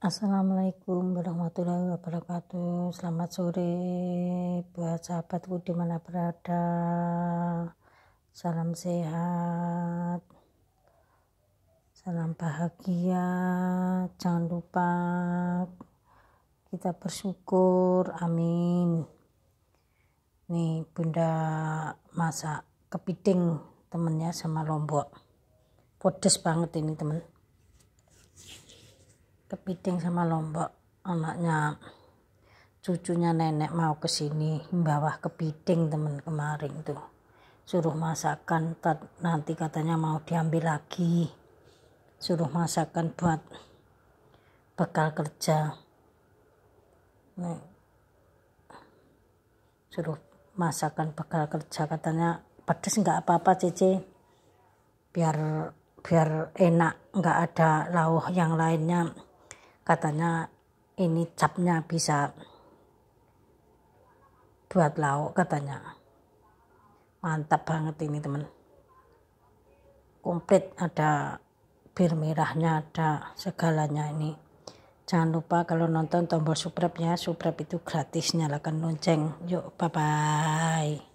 Assalamualaikum warahmatullahi wabarakatuh Selamat sore Buat sahabatku dimana berada Salam sehat Salam bahagia Jangan lupa Kita bersyukur Amin Nih bunda masak kepiting temennya sama lombok Pedes banget ini temen kepiting sama lombok anaknya cucunya nenek mau ke sini bawah kepiting temen kemarin tuh suruh masakan nanti katanya mau diambil lagi suruh masakan buat bekal kerja Nih. suruh masakan bekal kerja katanya pedes nggak apa-apa cici biar biar enak nggak ada lauh yang lainnya katanya ini capnya bisa buat lauk katanya mantap banget ini teman komplit ada bir merahnya ada segalanya ini jangan lupa kalau nonton tombol subscribe ya subscribe itu gratis nyalakan lonceng yuk bye bye